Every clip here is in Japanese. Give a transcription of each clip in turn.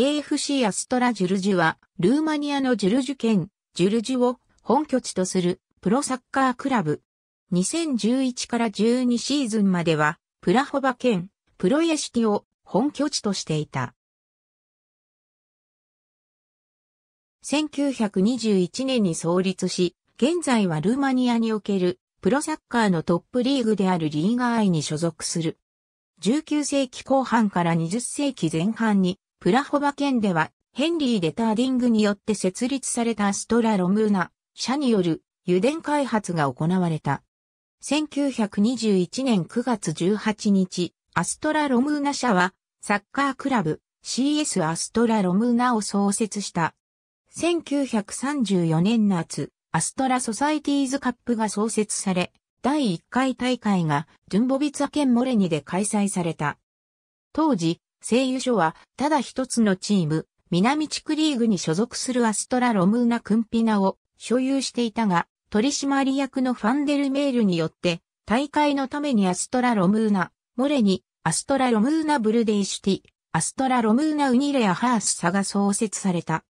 AFC アストラジュルジュは、ルーマニアのジュルジュ県、ジュルジュを本拠地とするプロサッカークラブ。2011から12シーズンまでは、プラホバ県、プロエシティを本拠地としていた。1921年に創立し、現在はルーマニアにおけるプロサッカーのトップリーグであるリーガーアイに所属する。19世紀後半から20世紀前半にプラホバ県では、ヘンリー・デターディングによって設立されたアストラ・ロムーナ社による油田開発が行われた。1921年9月18日、アストラ・ロムーナ社は、サッカークラブ CS アストラ・ロムーナを創設した。1934年夏、アストラ・ソサイティーズカップが創設され、第1回大会がドゥンボビツア県モレニで開催された。当時、声優所は、ただ一つのチーム、南地区リーグに所属するアストラ・ロムーナ・クンピナを所有していたが、取締役のファンデルメールによって、大会のためにアストラ・ロムーナ、モレニ、アストラ・ロムーナ・ブルデイシュティ、アストラ・ロムーナ・ウニレア・ハースサが創設された。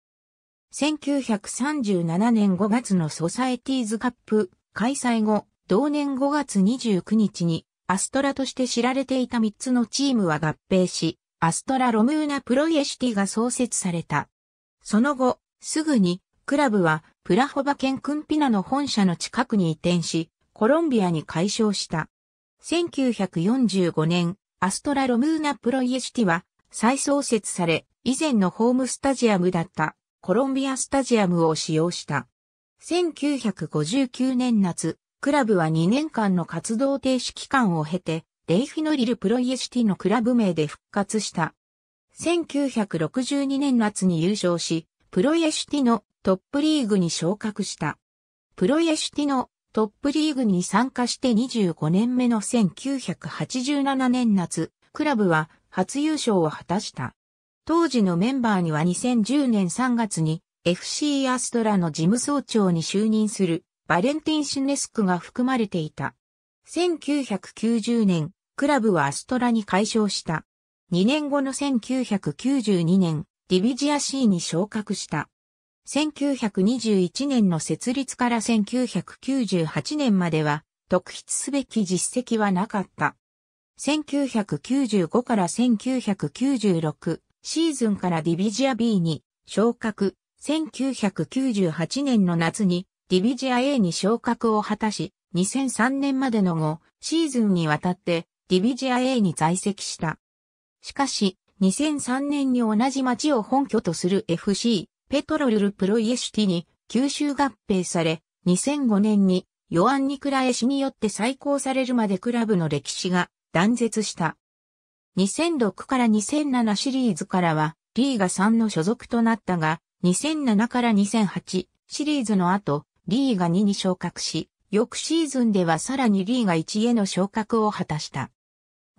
1937年5月のソサエティーズカップ開催後、同年5月29日にアストラとして知られていた3つのチームは合併し、アストラ・ロムーナ・プロイエシティが創設された。その後、すぐに、クラブは、プラホバ県クンピナの本社の近くに移転し、コロンビアに改称した。1945年、アストラ・ロムーナ・プロイエシティは、再創設され、以前のホームスタジアムだったコロンビアスタジアムを使用した。1959年夏、クラブは2年間の活動停止期間を経て、デイフィノリル・プロイエシティのクラブ名で復活した。1962年夏に優勝し、プロイエシティのトップリーグに昇格した。プロイエシティのトップリーグに参加して25年目の1987年夏、クラブは初優勝を果たした。当時のメンバーには2010年3月に FC アストラの事務総長に就任するバレンティン・シュネスクが含まれていた。1990年、クラブはアストラに解消した。2年後の1992年、ディビジア C に昇格した。1921年の設立から1998年までは、特筆すべき実績はなかった。1995から1996シーズンからディビジア B に昇格、1998年の夏にディビジア A に昇格を果たし、2003年までの後、シーズンにわたってディビジア A に在籍した。しかし、2003年に同じ町を本拠とする FC、ペトロルルプロイエシティに吸収合併され、2005年にヨアン・ニクラエシによって再興されるまでクラブの歴史が断絶した。2006から2007シリーズからはリーガ3の所属となったが、2007から2008シリーズの後、リーガ2に昇格し、翌シーズンではさらにリーガ1への昇格を果たした。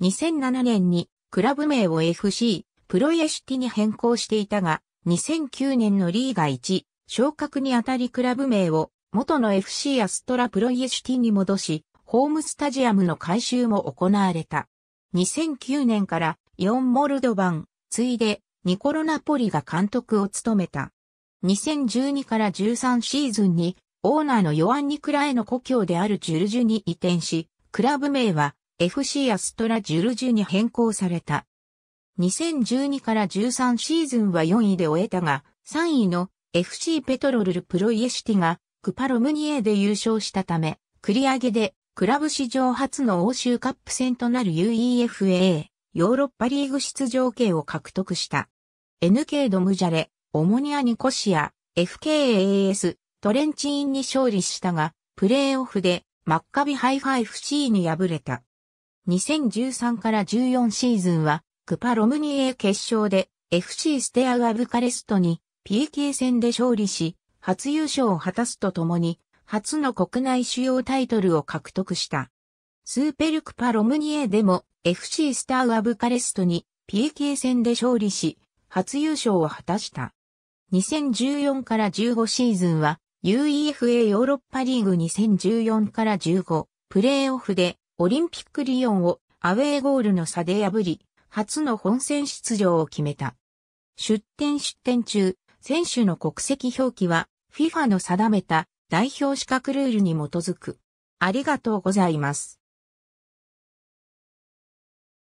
2007年にクラブ名を FC プロエシティに変更していたが、2009年のリーガ1昇格にあたりクラブ名を元の FC アストラプロイエシティに戻し、ホームスタジアムの改修も行われた。2009年からインモルドバン、ついでニコロナポリが監督を務めた。2012から13シーズンにオーナーのヨアン・ニクラへの故郷であるジュルジュに移転し、クラブ名は FC アストラジュルジュに変更された。2012から13シーズンは4位で終えたが、3位の FC ペトロルルプロイエシティがクパロムニエで優勝したため、繰り上げでクラブ史上初の欧州カップ戦となる UEFA ヨーロッパリーグ出場権を獲得した。NK ドムジャレ、オモニアニコシア、FKAS、トレンチーンに勝利したが、プレーオフでマッカビハイファイシ c に敗れた。2013から14シーズンは、クパロムニエ決勝で FC ステアガブカレストに PK 戦で勝利し、初優勝を果たすとともに、初の国内主要タイトルを獲得した。スーペルクパロムニエでも FC スターアブカレストに PK 戦で勝利し、初優勝を果たした。2014から15シーズンは UEFA ヨーロッパリーグ2014から15プレーオフでオリンピックリヨンをアウェーゴールの差で破り、初の本戦出場を決めた。出展出展中、選手の国籍表記は FIFA の定めた代表資格ルールに基づく。ありがとうございます。